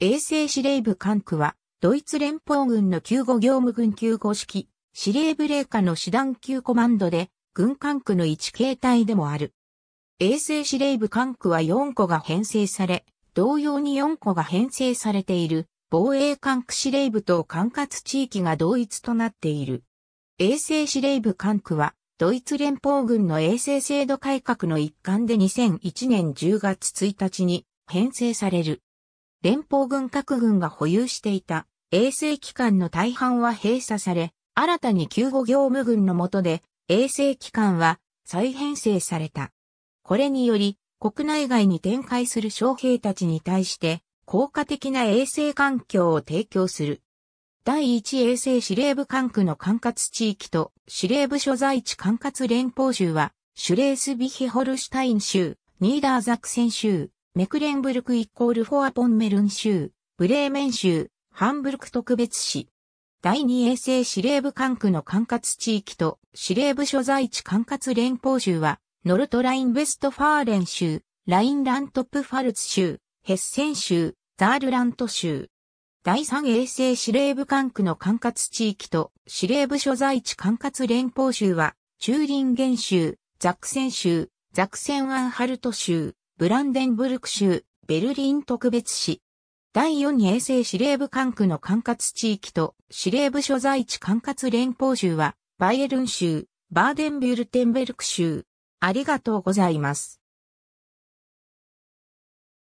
衛星司令部管区は、ドイツ連邦軍の救護業務軍救護式、司令部霊下の師団級コマンドで、軍管区の一形態でもある。衛星司令部管区は4個が編成され、同様に4個が編成されている、防衛管区司令部と管轄地域が同一となっている。衛星司令部管区は、ドイツ連邦軍の衛星制度改革の一環で2001年10月1日に編成される。連邦軍各軍が保有していた衛生機関の大半は閉鎖され、新たに救護業務軍の下で衛生機関は再編成された。これにより、国内外に展開する将兵たちに対して、効果的な衛生環境を提供する。第1衛星司令部管区の管轄地域と司令部所在地管轄連邦州は、シュレースビヒホルシュタイン州、ニーダーザクセン州、メクレンブルクイコールフォアポンメルン州、ブレーメン州、ハンブルク特別市。第二衛星司令部管区の管轄地域と司令部所在地管轄連邦州は、ノルトライン・ウェストファーレン州、ラインラントップファルツ州、ヘッセン州、ザールラント州。第三衛星司令部管区の管轄地域と司令部所在地管轄連邦州は、チューリンゲン州、ザクセン州、ザクセンアンハルト州、ブランデンブルク州、ベルリン特別市。第4衛星司令部管区の管轄地域と司令部所在地管轄連邦州は、バイエルン州、バーデンビュルテンベルク州。ありがとうございます。